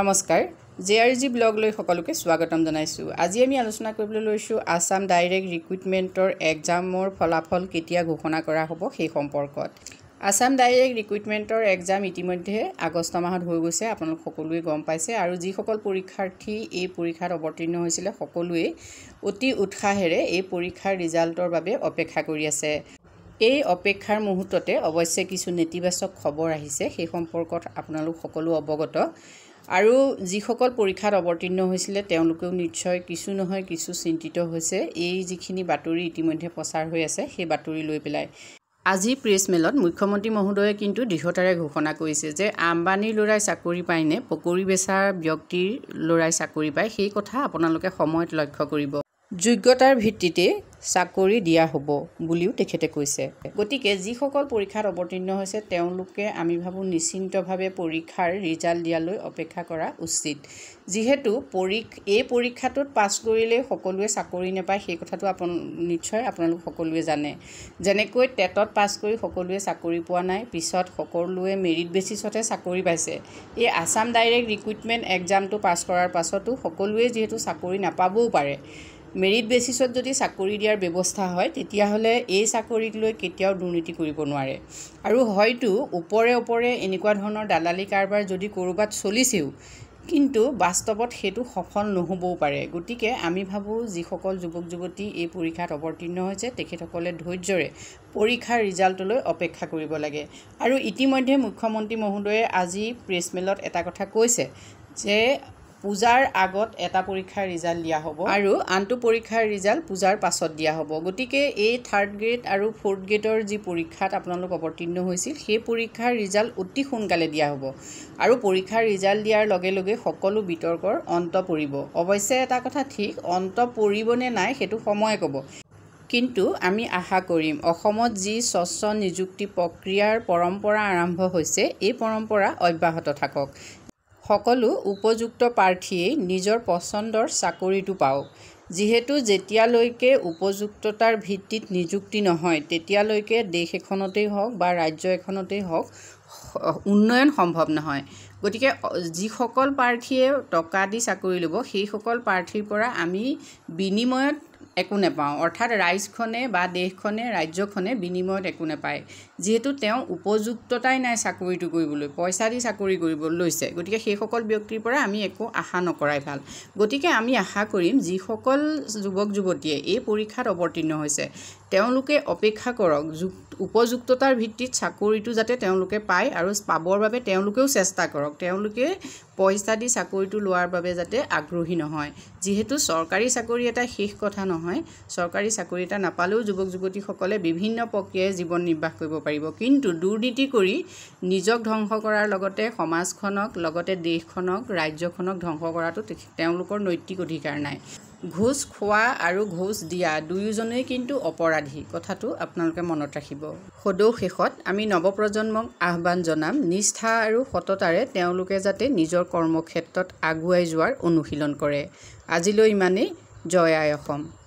নমস্কাৰ J R G ব্লগলৈ সকলোকে স্বাগতম জনাইছোঁ আজি আমি আলোচনা কৰিবলৈ লৈছোঁ আছাম ডাইৰেক্ট ৰিক্ৰুইটমেণ্টৰ এক্সামৰ ফলাফল কেতিয়া ঘোষণা কৰা হ'ব সেই সম্পৰ্কত আছাম ডাইৰেক্ট ৰিক্ৰুইটমেণ্টৰ এক্সাম ইতিমধ্যে আগষ্ট মাহত হৈ গৈছে আপোনালোক সকলোৱে গম পাইছে আৰু যিসকল পৰীক্ষাৰ্থী এই পৰীক্ষাত অৱতীৰ্ণ হৈছিলে সকলোৱে অতি উৎসাহেৰে এই পৰীক্ষাৰ ৰিজাল্টৰ বাবে অপেক্ষা কৰি আছে এই অপেক্ষাৰ মুহূৰ্ততে অৱশ্যে কিছু নেতিবাচক খবৰ আহিছে সেই সম্পৰ্কত আপোনালোক সকলো অৱগত আৰু যিসকল পৰীক্ষাত অৱতীৰ্ণ হৈছিলে তেওঁলোকেও নিশ্চয় কিছু নহয় কিছু চিন্তিত হৈছে এই যিখিনি বাতৰি ইতিমধ্যে প্ৰচাৰ হৈ আছে সেই বাতৰি লৈ পেলাই আজি প্ৰেছ মেলত মুখ্যমন্ত্ৰী মহোদয়ে কিন্তু দৃঢ়তাৰে ঘোষণা কৰিছে যে আম্বানীৰ ল'ৰাই চাকৰি পায়নে পকৰি বেচা ব্যক্তিৰ ল'ৰাই চাকৰি পায় সেই কথা আপোনালোকে সময়ত লক্ষ্য কৰিব যোগ্যতাৰ ভিত্তিতে চাকৰি দিয়া হ'ব বুলিও তেখেতে কৈছে গতিকে যিসকল পৰীক্ষাত অৱতীৰ্ণ হৈছে তেওঁলোকে আমি ভাবোঁ নিশ্চিন্তভাৱে পৰীক্ষাৰ ৰিজাল্ট দিয়ালৈ অপেক্ষা কৰা উচিত যিহেতু পৰীক্ষা এই পৰীক্ষাটোত পাছ কৰিলেই সকলোৱে চাকৰি নাপায় সেই কথাটো আপোন নিশ্চয় আপোনালোক সকলোৱে জানে যেনেকৈ টেটত পাছ কৰি সকলোৱে চাকৰি পোৱা নাই পিছত সকলোৱে মেৰিট বেচিছতহে চাকৰি পাইছে এই আছাম ডাইৰেক্ট ৰিক্ৰুইটমেণ্ট এক্সামটো পাছ কৰাৰ পাছতো সকলোৱে যিহেতু চাকৰি নাপাবও পাৰে মেৰিট বেচিছত যদি চাকৰি দিয়াৰ ব্যৱস্থা হয় তেতিয়াহ'লে এই চাকৰিক লৈ কেতিয়াও দুৰ্নীতি কৰিব নোৱাৰে আৰু হয়তো ওপৰে ওপৰে এনেকুৱা ধৰণৰ দালালি কাৰবাৰ যদি ক'ৰবাত চলিছেও কিন্তু বাস্তৱত সেইটো সফল নহ'বও পাৰে গতিকে আমি ভাবোঁ যিসকল যুৱক যুৱতী এই পৰীক্ষাত অৱতীৰ্ণ হৈছে তেখেতসকলে ধৈৰ্যৰে পৰীক্ষাৰ ৰিজাল্টলৈ অপেক্ষা কৰিব লাগে আৰু ইতিমধ্যে মুখ্যমন্ত্ৰী মহোদয়ে আজি প্ৰেছ মেলত এটা কথা কৈছে যে পূজাৰ আগত এটা পৰীক্ষাৰ ৰিজাল্ট দিয়া হ'ব আৰু আনটো পৰীক্ষাৰ ৰিজাল্ট পূজাৰ পাছত দিয়া হ'ব গতিকে এই থাৰ্ড গ্ৰেড আৰু ফ'ৰ্থ গ্ৰেডৰ যি পৰীক্ষাত আপোনালোক অৱতীৰ্ণ হৈছিল সেই পৰীক্ষাৰ ৰিজাল্ট অতি সোনকালে দিয়া হ'ব আৰু পৰীক্ষাৰ ৰিজাল্ট দিয়াৰ লগে লগে সকলো বিতৰ্কৰ অন্ত পৰিব অৱশ্যে এটা কথা ঠিক অন্ত পৰিব নে নাই সেইটো সময়ে ক'ব কিন্তু আমি আশা কৰিম অসমত যি স্বচ্ছ নিযুক্তি প্ৰক্ৰিয়াৰ পৰম্পৰা আৰম্ভ হৈছে এই পৰম্পৰা অব্যাহত থাকক সকলো উপযুক্ত প্ৰাৰ্থীয়ে নিজৰ পচন্দৰ চাকৰিটো পাওক যিহেতু যেতিয়ালৈকে উপযুক্ততাৰ ভিত্তিত নিযুক্তি নহয় তেতিয়ালৈকে দেশ এখনতেই হওক বা ৰাজ্য এখনতেই হওক উন্নয়ন সম্ভৱ নহয় গতিকে যিসকল প্ৰাৰ্থীয়ে টকা দি চাকৰি ল'ব সেইসকল প্ৰাৰ্থীৰ পৰা আমি বিনিময়ত একো নেপাওঁ অৰ্থাৎ ৰাইজখনে বা দেশখনে ৰাজ্যখনে বিনিময়ত একো নেপায় যিহেতু তেওঁ উপযুক্ততাই নাই চাকৰিটো কৰিবলৈ পইচা দি চাকৰি কৰিব লৈছে গতিকে সেইসকল ব্যক্তিৰ পৰা আমি একো আশা নকৰাই ভাল গতিকে আমি আশা কৰিম যিসকল যুৱক যুৱতীয়ে এই পৰীক্ষাত অৱতীৰ্ণ হৈছে তেওঁলোকে অপেক্ষা কৰক যুক উপযুক্ততাৰ ভিত্তিত চাকৰিটো যাতে তেওঁলোকে পায় পায় আৰু পাবৰ বাবে তেওঁলোকেও চেষ্টা কৰক তেওঁলোকে পইচা দি চাকৰিটো লোৱাৰ বাবে যাতে আগ্ৰহী নহয় যিহেতু চৰকাৰী চাকৰি এটা শেষ কথা নহয় চৰকাৰী চাকৰি এটা নাপালেও যুৱক যুৱতীসকলে বিভিন্ন প্ৰক্ৰিয়াৰে জীৱন নিৰ্বাহ কৰিব পাৰিব কিন্তু দুৰ্নীতি কৰি নিজক ধ্বংস কৰাৰ লগতে সমাজখনক লগতে দেশখনক ৰাজ্যখনক ধ্বংস কৰাটো তেওঁলোকৰ নৈতিক অধিকাৰ নাই ঘোচ খোৱা আৰু ঘোচ দিয়া দুয়োজনেই কিন্তু অপৰাধী কথাটো আপোনালোকে মনত ৰাখিব সদৌ শেষত আমি নৱপ্ৰজন্মক আহ্বান জনাম নিষ্ঠা আৰু সততাৰে তেওঁলোকে যাতে নিজৰ কৰ্মক্ষেত্ৰত আগুৱাই যোৱাৰ অনুশীলন কৰে আজিলৈ ইমানেই জয় আই অসম